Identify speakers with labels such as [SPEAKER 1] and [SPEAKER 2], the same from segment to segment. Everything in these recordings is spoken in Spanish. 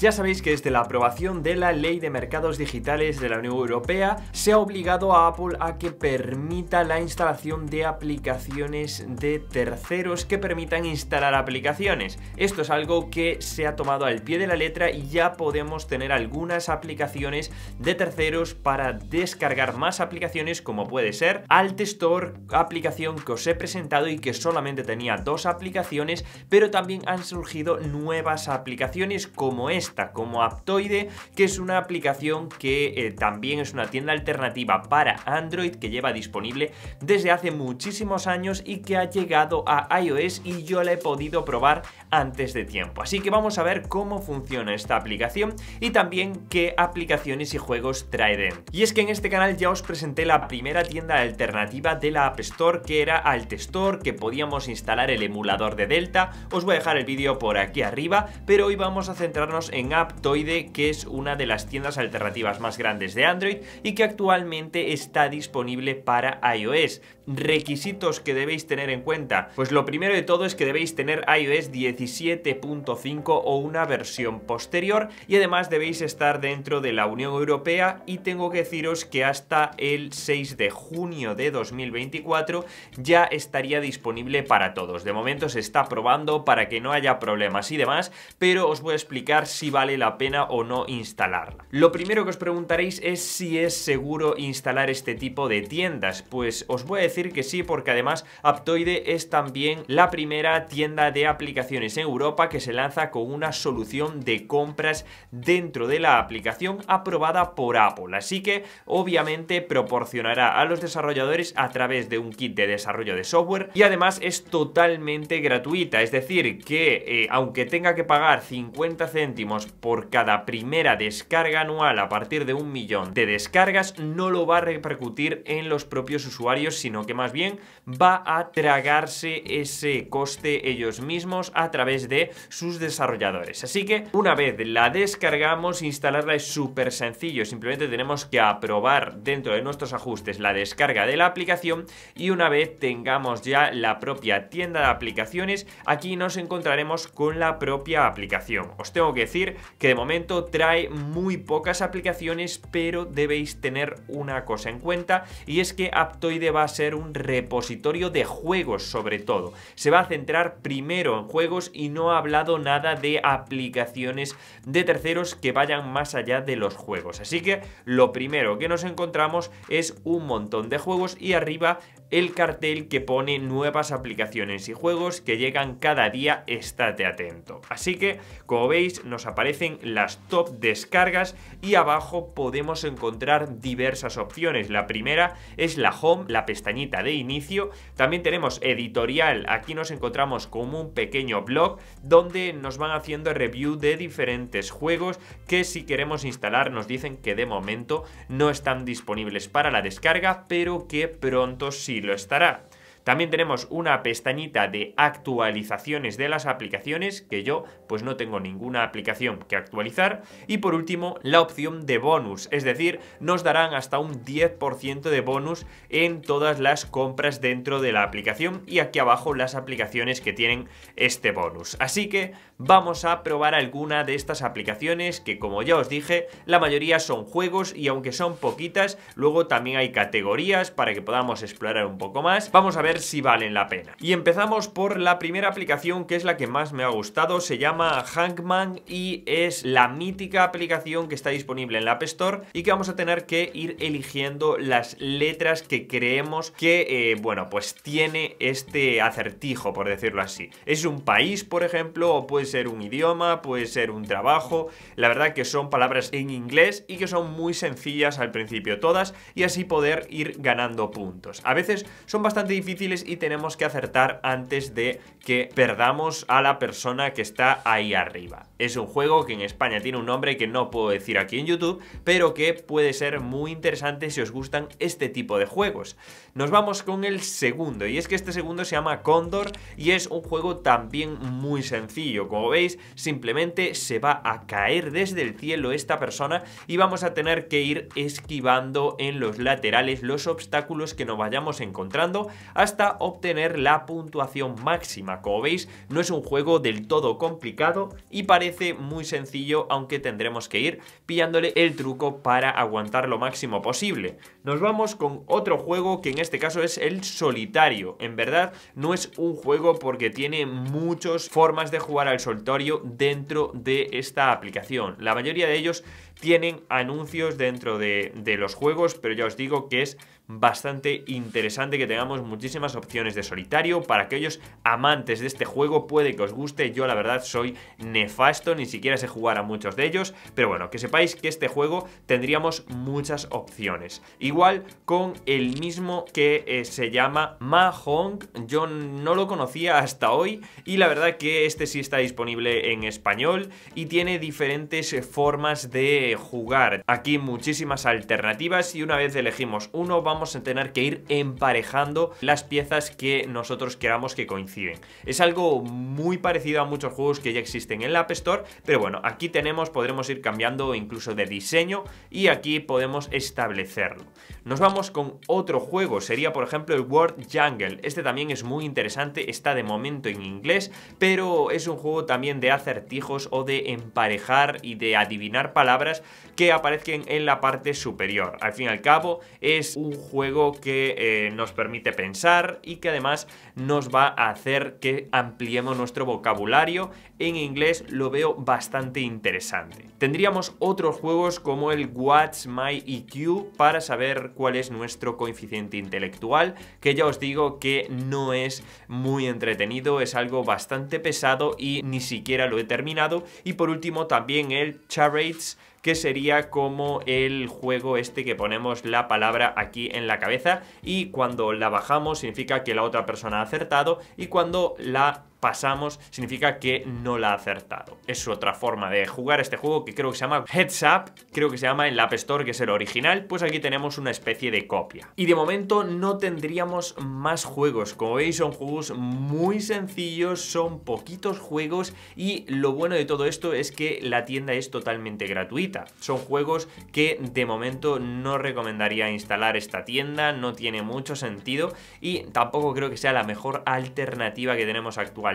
[SPEAKER 1] Ya sabéis que desde la aprobación de la Ley de Mercados Digitales de la Unión Europea se ha obligado a Apple a que permita la instalación de aplicaciones de terceros que permitan instalar aplicaciones. Esto es algo que se ha tomado al pie de la letra y ya podemos tener algunas aplicaciones de terceros para descargar más aplicaciones como puede ser testor aplicación que os he presentado y que solamente tenía dos aplicaciones, pero también han surgido nuevas aplicaciones como esta como Aptoide, que es una aplicación que eh, también es una tienda alternativa para Android que lleva disponible desde hace muchísimos años y que ha llegado a iOS y yo la he podido probar antes de tiempo. Así que vamos a ver cómo funciona esta aplicación y también qué aplicaciones y juegos trae Y es que en este canal ya os presenté la primera tienda alternativa de la App Store que era Altestor que podíamos instalar el emulador de Delta. Os voy a dejar el vídeo por aquí arriba, pero hoy vamos a centrarnos en en Aptoide, que es una de las tiendas alternativas más grandes de Android y que actualmente está disponible para iOS. Requisitos que debéis tener en cuenta. Pues lo primero de todo es que debéis tener iOS 17.5 o una versión posterior y además debéis estar dentro de la Unión Europea y tengo que deciros que hasta el 6 de junio de 2024 ya estaría disponible para todos. De momento se está probando para que no haya problemas y demás, pero os voy a explicar si vale la pena o no instalarla. Lo primero que os preguntaréis es si es seguro instalar este tipo de tiendas. Pues os voy a decir que sí, porque además Aptoide es también la primera tienda de aplicaciones en Europa que se lanza con una solución de compras dentro de la aplicación aprobada por Apple. Así que obviamente proporcionará a los desarrolladores a través de un kit de desarrollo de software y además es totalmente gratuita. Es decir, que eh, aunque tenga que pagar 50 céntimos por cada primera descarga anual a partir de un millón de descargas no lo va a repercutir en los propios usuarios, sino que más bien va a tragarse ese coste ellos mismos a través de sus desarrolladores. Así que una vez la descargamos, instalarla es súper sencillo, simplemente tenemos que aprobar dentro de nuestros ajustes la descarga de la aplicación y una vez tengamos ya la propia tienda de aplicaciones, aquí nos encontraremos con la propia aplicación. Os tengo que decir que de momento trae muy pocas aplicaciones, pero debéis tener una cosa en cuenta y es que Aptoide va a ser un repositorio de juegos sobre todo. Se va a centrar primero en juegos y no ha hablado nada de aplicaciones de terceros que vayan más allá de los juegos. Así que lo primero que nos encontramos es un montón de juegos y arriba el cartel que pone nuevas aplicaciones y juegos que llegan cada día, estate atento. Así que, como veis, nos aparecen las top descargas y abajo podemos encontrar diversas opciones. La primera es la home, la pestañita de inicio. También tenemos editorial, aquí nos encontramos con un pequeño blog donde nos van haciendo review de diferentes juegos que si queremos instalar nos dicen que de momento no están disponibles para la descarga, pero que pronto sí y lo estará. También tenemos una pestañita de actualizaciones de las aplicaciones, que yo pues no tengo ninguna aplicación que actualizar. Y por último, la opción de bonus, es decir, nos darán hasta un 10% de bonus en todas las compras dentro de la aplicación y aquí abajo las aplicaciones que tienen este bonus. Así que vamos a probar alguna de estas aplicaciones que como ya os dije, la mayoría son juegos y aunque son poquitas, luego también hay categorías para que podamos explorar un poco más. Vamos a ver si valen la pena. Y empezamos por la primera aplicación que es la que más me ha gustado, se llama Hangman y es la mítica aplicación que está disponible en la App Store y que vamos a tener que ir eligiendo las letras que creemos que, eh, bueno, pues tiene este acertijo, por decirlo así. Es un país, por ejemplo, o puede ser un idioma, puede ser un trabajo. La verdad que son palabras en inglés y que son muy sencillas al principio todas y así poder ir ganando puntos. A veces son bastante difíciles y tenemos que acertar antes de que perdamos a la persona que está ahí arriba. Es un juego que en España tiene un nombre que no puedo decir aquí en YouTube, pero que puede ser muy interesante si os gustan este tipo de juegos. Nos vamos con el segundo, y es que este segundo se llama Condor y es un juego también muy sencillo. Como veis, simplemente se va a caer desde el cielo esta persona y vamos a tener que ir esquivando en los laterales los obstáculos que nos vayamos encontrando hasta hasta obtener la puntuación máxima. Como veis, no es un juego del todo complicado y parece muy sencillo, aunque tendremos que ir pillándole el truco para aguantar lo máximo posible. Nos vamos con otro juego que en este caso es el solitario. En verdad, no es un juego porque tiene muchas formas de jugar al solitario dentro de esta aplicación. La mayoría de ellos tienen anuncios dentro de, de los juegos, pero ya os digo que es bastante interesante que tengamos muchísimas opciones de solitario. Para aquellos amantes de este juego puede que os guste, yo la verdad soy nefasto, ni siquiera sé jugar a muchos de ellos, pero bueno, que sepáis que este juego tendríamos muchas opciones. Igual con el mismo que eh, se llama Mahong, yo no lo conocía hasta hoy y la verdad que este sí está disponible en español y tiene diferentes formas de jugar. Aquí muchísimas alternativas y una vez elegimos uno vamos vamos a tener que ir emparejando las piezas que nosotros queramos que coinciden. Es algo muy parecido a muchos juegos que ya existen en la App Store, pero bueno, aquí tenemos, podremos ir cambiando incluso de diseño y aquí podemos establecerlo. Nos vamos con otro juego, sería por ejemplo el World Jungle. Este también es muy interesante, está de momento en inglés, pero es un juego también de acertijos o de emparejar y de adivinar palabras que aparezcan en la parte superior. Al fin y al cabo, es un juego juego que eh, nos permite pensar y que además nos va a hacer que ampliemos nuestro vocabulario en inglés lo veo bastante interesante. Tendríamos otros juegos como el Watch My EQ para saber cuál es nuestro coeficiente intelectual, que ya os digo que no es muy entretenido, es algo bastante pesado y ni siquiera lo he terminado. Y por último también el Charades, que sería como el juego este que ponemos la palabra aquí en la cabeza y cuando la bajamos significa que la otra persona ha acertado y cuando la pasamos, significa que no la ha acertado. Es otra forma de jugar este juego que creo que se llama Heads Up, creo que se llama en la App Store, que es el original, pues aquí tenemos una especie de copia. Y de momento no tendríamos más juegos, como veis son juegos muy sencillos, son poquitos juegos y lo bueno de todo esto es que la tienda es totalmente gratuita. Son juegos que de momento no recomendaría instalar esta tienda, no tiene mucho sentido y tampoco creo que sea la mejor alternativa que tenemos actualmente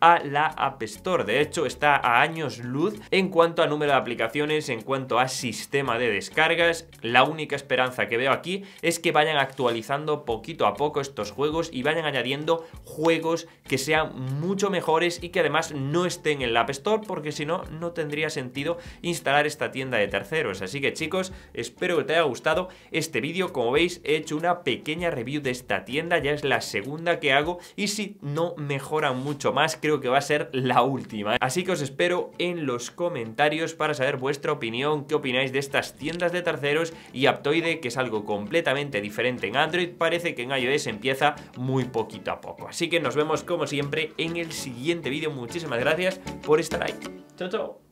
[SPEAKER 1] a la App Store. De hecho, está a años luz en cuanto a número de aplicaciones, en cuanto a sistema de descargas. La única esperanza que veo aquí es que vayan actualizando poquito a poco estos juegos y vayan añadiendo juegos que sean mucho mejores y que además no estén en la App Store porque si no, no tendría sentido instalar esta tienda de terceros. Así que chicos, espero que te haya gustado este vídeo. Como veis, he hecho una pequeña review de esta tienda, ya es la segunda que hago y si no mejora mucho más, creo que va a ser la última. Así que os espero en los comentarios para saber vuestra opinión, qué opináis de estas tiendas de terceros y Aptoide, que es algo completamente diferente en Android, parece que en iOS empieza muy poquito a poco. Así que nos vemos como siempre en el siguiente vídeo. Muchísimas gracias por estar ahí. Chao, chao.